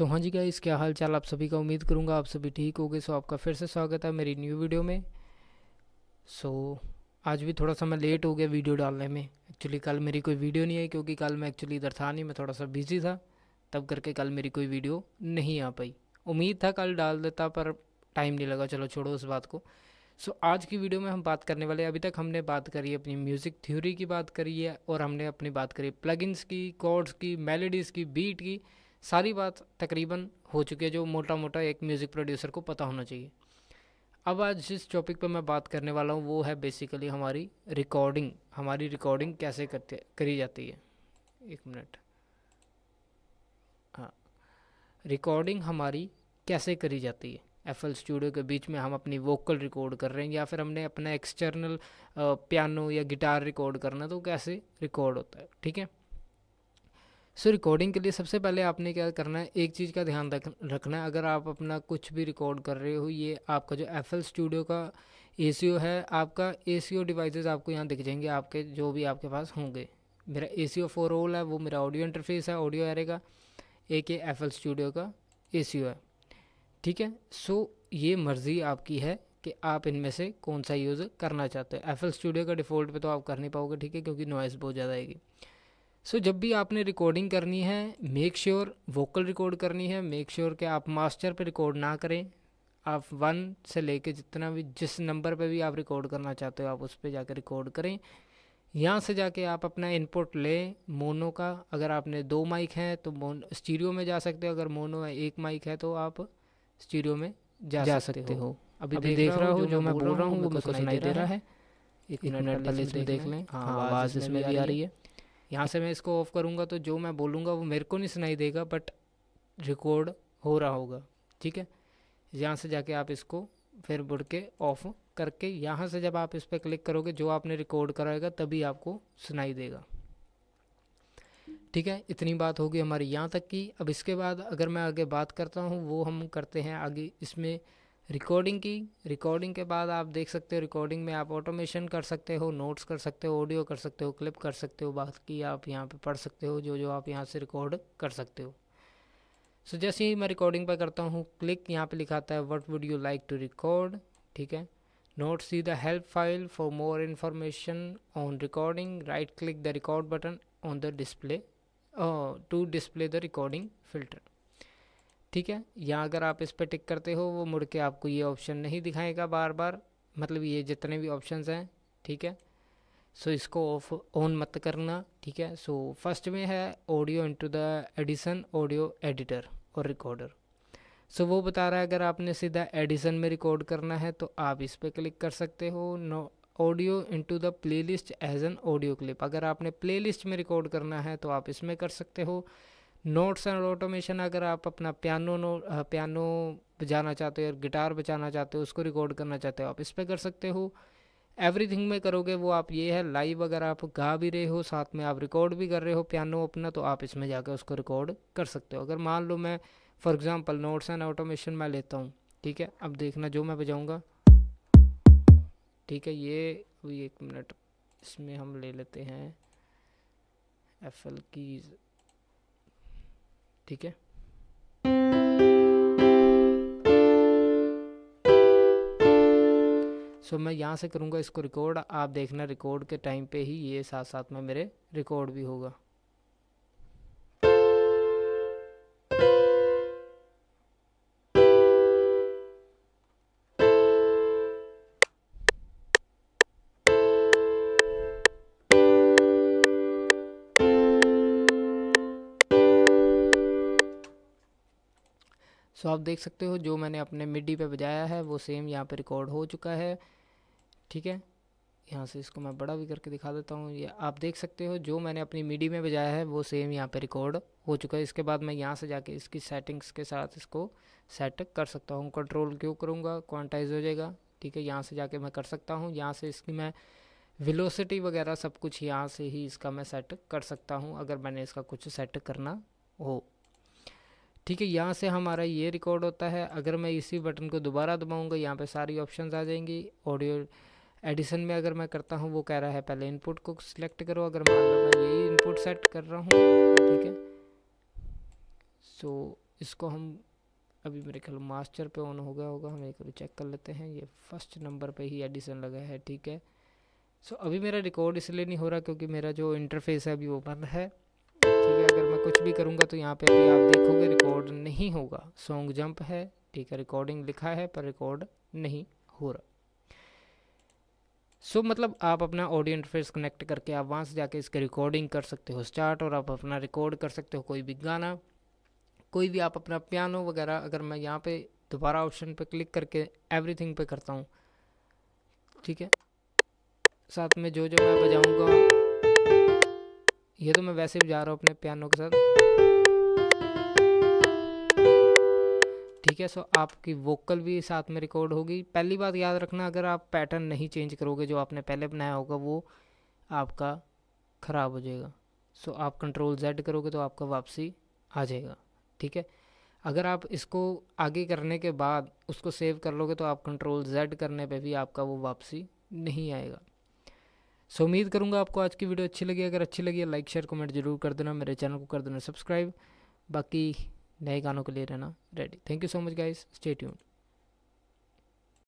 सो हाँ जी गाइस क्या हाल चाल आप सभी का उम्मीद करूँगा आप सभी ठीक हो गए सो आपका फिर से स्वागत है मेरी न्यू वीडियो में सो आज भी थोड़ा सा मैं लेट हो गया वीडियो डालने में एक्चुअली कल मेरी कोई वीडियो नहीं आई क्योंकि कल मैं एक्चुअली इधर था नहीं मैं थोड़ा सा बिजी था तब करके कल मेरी कोई वीडियो नहीं आ पाई उम्मीद था कल डाल देता पर टाइम नहीं लगा चलो छोड़ो उस बात को सो so, आज की वीडियो में हम बात करने वाले अभी तक हमने बात करी अपनी म्यूज़िक थ्योरी की बात करी है और हमने अपनी बात करी प्लगइन्स की कॉर्ड्स की मेलोडीज़ की बीट की सारी बात तकरीबन हो चुकी है जो मोटा मोटा एक म्यूज़िक प्रोड्यूसर को पता होना चाहिए अब आज जिस टॉपिक पर मैं बात करने वाला हूँ वो है बेसिकली हमारी रिकॉर्डिंग हमारी रिकॉर्डिंग कैसे करते करी जाती है एक मिनट हाँ रिकॉर्डिंग हमारी कैसे करी जाती है एफ स्टूडियो के बीच में हम अपनी वोकल रिकॉर्ड कर रहे हैं या फिर हमने अपना एक्सटर्नल पियानो या गिटार रिकॉर्ड करना तो कैसे रिकॉर्ड होता है ठीक है सो so, रिकॉर्डिंग के लिए सबसे पहले आपने क्या करना है एक चीज़ का ध्यान रख रखना है अगर आप अपना कुछ भी रिकॉर्ड कर रहे हो ये आपका जो एफ स्टूडियो का ए है आपका ए सी आपको यहाँ दिख जाएंगे आपके जो भी आपके पास होंगे मेरा ए सी फोर है वो मेरा ऑडियो इंटरफेस है ऑडियो एरे का एक एफ स्टूडियो का ए है ठीक है सो so, ये मर्ज़ी आपकी है कि आप इनमें से कौन सा यूज़ करना चाहते हो एफ स्टूडियो का डिफ़ॉल्ट पे तो आप कर नहीं पाओगे ठीक है क्योंकि नॉइज़ बहुत ज़्यादा आएगी सो so, जब भी आपने रिकॉर्डिंग करनी है make sure sure, vocal record करनी है मेक श्योर sure कि आप मास्टर पे रिकॉर्ड ना करें आप वन से लेके जितना भी जिस नंबर पे भी आप रिकॉर्ड करना चाहते हो आप उस पर जाकर रिकॉर्ड करें यहाँ से जाके आप अपना इनपुट लें मोनो का अगर आपने दो माइक हैं तो मोनो स्टीरियो में जा सकते हो अगर मोनो है एक माइक है तो आप स्टीरियो में जा, जा सकते, सकते हो अभी, अभी देख रहा हो जो मैं बोल रहा हूँ वो सुनाई दे रहा है एक मिनट पहले देख लें हाँ आवाज़ इसमें भी आ रही है यहाँ से मैं इसको ऑफ़ करूँगा तो जो मैं बोलूँगा वो मेरे को नहीं सुनाई देगा बट रिकॉर्ड हो रहा होगा ठीक है यहाँ से जाके आप इसको फिर बुढ़ के ऑफ़ करके यहाँ से जब आप इस पर क्लिक करोगे जो आपने रिकॉर्ड कराएगा तभी आपको सुनाई देगा ठीक है इतनी बात होगी हमारी यहाँ तक की अब इसके बाद अगर मैं आगे बात करता हूँ वो हम करते हैं आगे इसमें रिकॉर्डिंग की रिकॉर्डिंग के बाद आप देख सकते हो रिकॉर्डिंग में आप ऑटोमेशन कर सकते हो नोट्स कर सकते हो ऑडियो कर सकते हो क्लिप कर सकते हो बाकी आप यहाँ पे पढ़ सकते हो जो जो आप यहाँ से रिकॉर्ड कर सकते हो सो so, जैसे ही मैं रिकॉर्डिंग पर करता हूँ क्लिक यहाँ पे लिखाता है what would you like to record ठीक है note see the help file for more information on recording right click the record button on the display to display the recording filter ठीक है यहाँ अगर आप इस पर टिक करते हो वो मुड़ के आपको ये ऑप्शन नहीं दिखाएगा बार बार मतलब ये जितने भी ऑप्शंस हैं ठीक है सो so, इसको ऑफ ऑन मत करना ठीक है सो so, फर्स्ट में है audio into the Edison audio editor और रिकॉर्डर सो so, वो बता रहा है अगर आपने सीधा एडिसन में रिकॉर्ड करना है तो आप इस पर क्लिक कर सकते हो no audio into the playlist as an audio clip अगर आपने प्लेलिस्ट में रिकॉर्ड करना है तो आप इसमें कर सकते हो नोट्स एंड ऑटोमेशन अगर आप अपना पियानो नो पियानो बजाना चाहते हो या गिटार बजाना चाहते हो उसको रिकॉर्ड करना चाहते हो आप इस पर कर सकते हो एवरीथिंग में करोगे वो आप ये है लाइव अगर आप गा भी रहे हो साथ में आप रिकॉर्ड भी कर रहे हो पियानो अपना तो आप इसमें जाकर उसको रिकॉर्ड कर सकते हो अगर मान लो मैं for example notes and automation मैं लेता हूँ ठीक है अब देखना जो मैं बजाऊँगा ठीक है ये अभी एक मिनट इसमें हम ले लेते हैं एफ एल कीज़ ठीक है सो so, मैं यहाँ से करूँगा इसको रिकॉर्ड आप देखना रिकॉर्ड के टाइम पे ही ये साथ साथ में मेरे रिकॉर्ड भी होगा सो आप देख सकते हो जो मैंने अपने मिडी पे बजाया है वो सेम यहाँ पे रिकॉर्ड हो चुका है ठीक है यहाँ से इसको मैं बड़ा भी करके दिखा देता हूँ ये आप देख सकते हो जो मैंने अपनी मिडी में बजाया है वो सेम यहाँ पे रिकॉर्ड हो चुका है इसके बाद मैं यहाँ से जाके इसकी सेटिंग्स के साथ इसको सेट कर सकता हूँ कंट्रोल क्यों करूँगा क्वान्टाइज हो जाएगा ठीक है यहाँ से जाके मैं कर सकता हूँ यहाँ से इसकी मैं विलोसिटी वगैरह सब कुछ यहाँ से ही इसका मैं सेट कर सकता हूँ अगर मैंने इसका कुछ सेट करना हो ठीक है यहाँ से हमारा ये रिकॉर्ड होता है अगर मैं इसी बटन को दोबारा दबाऊँगा यहाँ पर सारी ऑप्शन आ जाएंगी ऑडियो एडिशन में अगर मैं करता हूँ वो कह रहा है पहले इनपुट को सिलेक्ट करो अगर मान लो मैं यही इनपुट सेट कर रहा हूँ ठीक है सो so, इसको हम अभी मेरे ख्याल मास्टर पे ऑन हो गया होगा हम एक बार चेक कर लेते हैं ये फर्स्ट नंबर पे ही एडिशन लगा है ठीक है सो so, अभी मेरा रिकॉर्ड इसलिए नहीं हो रहा क्योंकि मेरा जो इंटरफेस है अभी वो बंद है कुछ भी करूँगा तो यहाँ पे अभी आप देखोगे रिकॉर्ड नहीं होगा सॉन्ग जंप है ठीक है रिकॉर्डिंग लिखा है पर रिकॉर्ड नहीं हो रहा सो so, मतलब आप अपना ऑडियो इंटरफेस कनेक्ट करके आप वहाँ से जाके इसके रिकॉर्डिंग कर सकते हो स्टार्ट और आप अपना रिकॉर्ड कर सकते हो कोई भी गाना कोई भी आप अपना पियानो वगैरह अगर मैं यहाँ पे दोबारा ऑप्शन पे क्लिक करके एवरीथिंग पे करता हूँ ठीक है साथ में जो जो मैं बजाऊँगा ये तो मैं वैसे भी जा रहा हूँ अपने पियानो के साथ ठीक है सो आपकी वोकल भी साथ में रिकॉर्ड होगी पहली बात याद रखना अगर आप पैटर्न नहीं चेंज करोगे जो आपने पहले बनाया होगा वो आपका ख़राब हो जाएगा सो आप कंट्रोल जेड करोगे तो आपका वापसी आ जाएगा ठीक है अगर आप इसको आगे करने के बाद उसको सेव कर लोगे तो आप कंट्रोल जेड करने पे भी आपका वो वापसी नहीं आएगा सो उम्मीद करूँगा आपको आज की वीडियो अच्छी लगी अगर अच्छी लगी लाइक शेयर कमेंट जरूर कर देना मेरे चैनल को कर देना सब्सक्राइब बाकी नए गानों के लिए रहना ready thank you so much guys stay tune